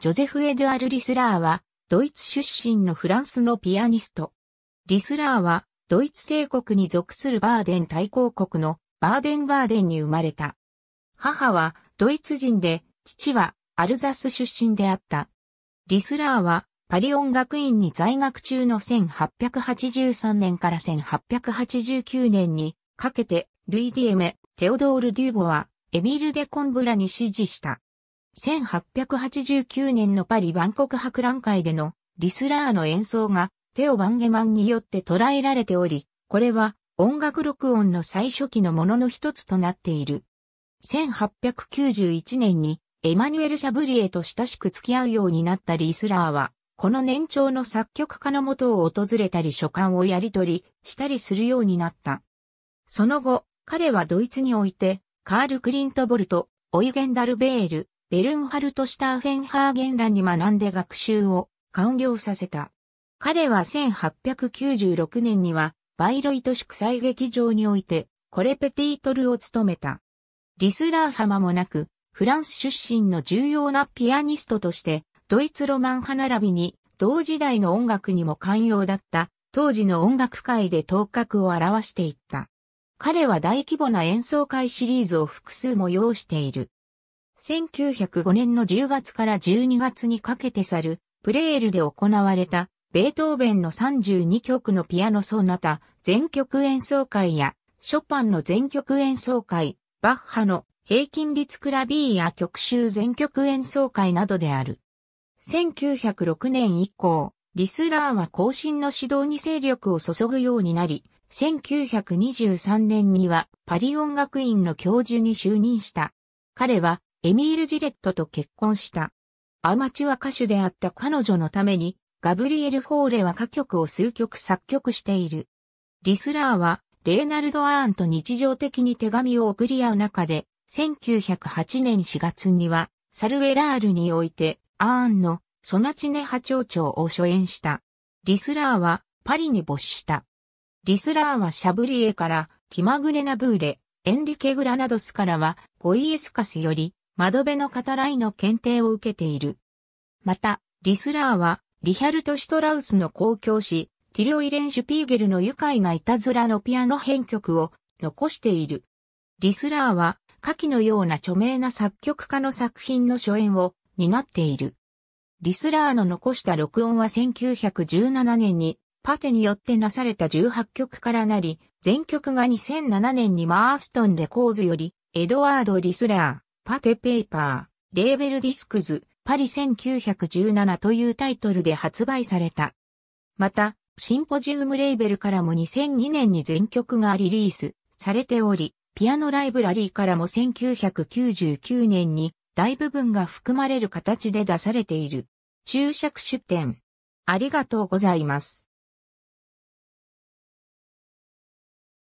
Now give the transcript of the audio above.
ジョゼフ・エドゥアル・リスラーは、ドイツ出身のフランスのピアニスト。リスラーは、ドイツ帝国に属するバーデン大公国のバーデンバーデンに生まれた。母はドイツ人で、父はアルザス出身であった。リスラーはパリ音楽院に在学中の1883年から1889年にかけてルイ・ディエメ、テオドール・デューボはエミール・デ・コンブラに支持した。1889年のパリ万国博覧会でのリスラーの演奏がテオ・バンゲマンによって捉えられており、これは音楽録音の最初期のものの一つとなっている。1891年にエマニュエル・シャブリエと親しく付き合うようになったリスラーは、この年長の作曲家のもとを訪れたり書簡をやり取りしたりするようになった。その後、彼はドイツにおいて、カール・クリントボルト、オイゲン・ダルベール、ベルンハルト・シターフェンハーゲンらに学んで学習を完了させた。彼は1896年には、バイロイト祝祭劇場において、コレペティートルを務めた。リスラー浜もなく、フランス出身の重要なピアニストとして、ドイツロマン派並びに、同時代の音楽にも寛容だった、当時の音楽界で頭角を表していった。彼は大規模な演奏会シリーズを複数催している。1905年の10月から12月にかけて去る、プレールで行われた、ベートーベンの32曲のピアノソナタ、全曲演奏会や、ショパンの全曲演奏会、バッハの平均律クラビーや曲集全曲演奏会などである。1906年以降、リスラーは後進の指導に勢力を注ぐようになり、1923年にはパリ音楽院の教授に就任した。彼はエミール・ジレットと結婚した。アマチュア歌手であった彼女のために、ガブリエル・フォーレは歌曲を数曲作曲している。リスラーは、レーナルド・アーンと日常的に手紙を送り合う中で、1908年4月には、サルウェラールにおいて、アーンのソナチネ波長長を初演した。リスラーはパリに没した。リスラーはシャブリエから、キマグレナブーレ、エンリケ・グラナドスからは、ゴイエスカスより、窓辺の語らいの検定を受けている。また、リスラーは、リヒャルト・シュトラウスの公共詩、ティリオイレン・シュピーゲルの愉快ないたずらのピアノ編曲を残している。リスラーは、下記のような著名な作曲家の作品の初演を担っている。リスラーの残した録音は1917年にパテによってなされた18曲からなり、全曲が2007年にマーストンレコーズよりエドワード・リスラー、パテペーパー、レーベルディスクズ、パリ1917というタイトルで発売された。また、シンポジウムレーベルからも2002年に全曲がリリースされており、ピアノライブラリーからも1999年に大部分が含まれる形で出されている。注釈出典。ありがとうございます。